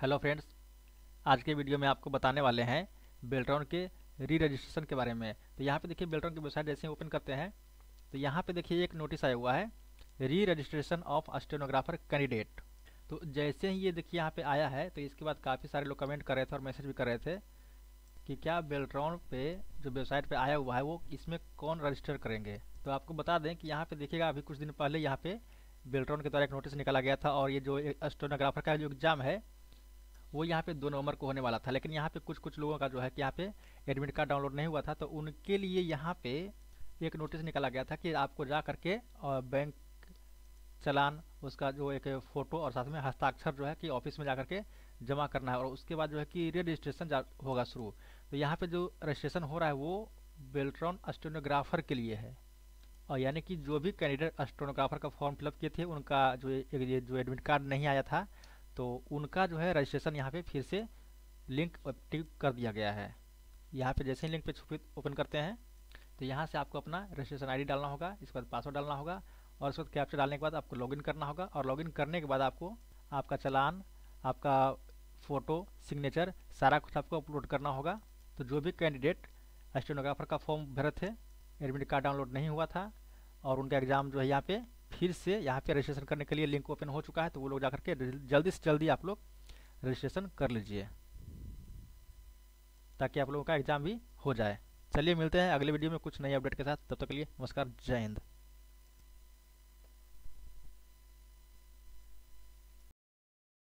hello friends आज के video में आपको बताने वाले हैं बेल्ट्रॉन के री रजिस्ट्रेशन के बारे में तो यहाँ पे देखिए बेल्ट्रॉन की वेबसाइट जैसे ओपन करते हैं तो यहाँ पे देखिए एक नोटिस आया हुआ है री रजिस्ट्रेशन ऑफ अस्टेनोग्राफर कैंडिडेट तो जैसे ही ये देखिए यहाँ पे आया है तो इसके बाद काफ़ी सारे लोग कमेंट कर रहे थे और मैसेज भी कर रहे थे कि क्या बेल्ट्रॉन पे जो वेबसाइट पर आया हुआ है वो इसमें कौन रजिस्टर करेंगे तो आपको बता दें कि यहाँ पर देखिएगा अभी कुछ दिन पहले यहाँ पर बेल्ट्रॉन के द्वारा एक नोटिस निकाला गया था और ये जो एस्टोनोग्राफर का जो एग्ज़ाम है वो यहाँ पे दो नवंबर को होने वाला था लेकिन यहाँ पे कुछ कुछ लोगों का जो है कि यहाँ पे एडमिट कार्ड डाउनलोड नहीं हुआ था तो उनके लिए यहाँ पे एक नोटिस निकाला गया था कि आपको जा करके बैंक चलान उसका जो एक फ़ोटो और साथ में हस्ताक्षर जो है कि ऑफिस में जा करके जमा करना है और उसके बाद जो है कि रजिस्ट्रेशन होगा शुरू तो यहाँ पे जो रजिस्ट्रेशन हो रहा है वो बेल्ट्रॉन अस्टेनोग्राफर के लिए है और यानी कि जो भी कैंडिडेट एस्ट्रोनोग्राफर का फॉर्म फिलअप किए थे उनका जो ये जो एडमिट कार्ड नहीं आया था तो उनका जो है रजिस्ट्रेशन यहाँ पे फिर से लिंक टिक कर दिया गया है यहाँ पे जैसे ही लिंक पे ओपन करते हैं तो यहाँ से आपको अपना रजिस्ट्रेशन आईडी डालना होगा इसके बाद पासवर्ड डालना होगा और उसके बाद कैप्चर डालने के बाद आपको लॉगिन करना होगा और लॉगिन करने के बाद आपको आपका चलान आपका फ़ोटो सिग्नेचर सारा कुछ आपको अपलोड करना होगा तो जो भी कैंडिडेट स्टेनोग्राफर का फॉर्म भरे थे एडमिट कार्ड डाउनलोड नहीं हुआ था और उनका एग्ज़ाम जो है यहाँ पे फिर से यहाँ पे रजिस्ट्रेशन करने के लिए लिंक ओपन हो चुका है तो वो लोग जाकर के जल्दी से जल्दी आप लोग रजिस्ट्रेशन कर लीजिए ताकि आप लोगों का एग्ज़ाम भी हो जाए चलिए मिलते हैं अगले वीडियो में कुछ नई अपडेट के साथ तब तक के लिए नमस्कार जय हिंद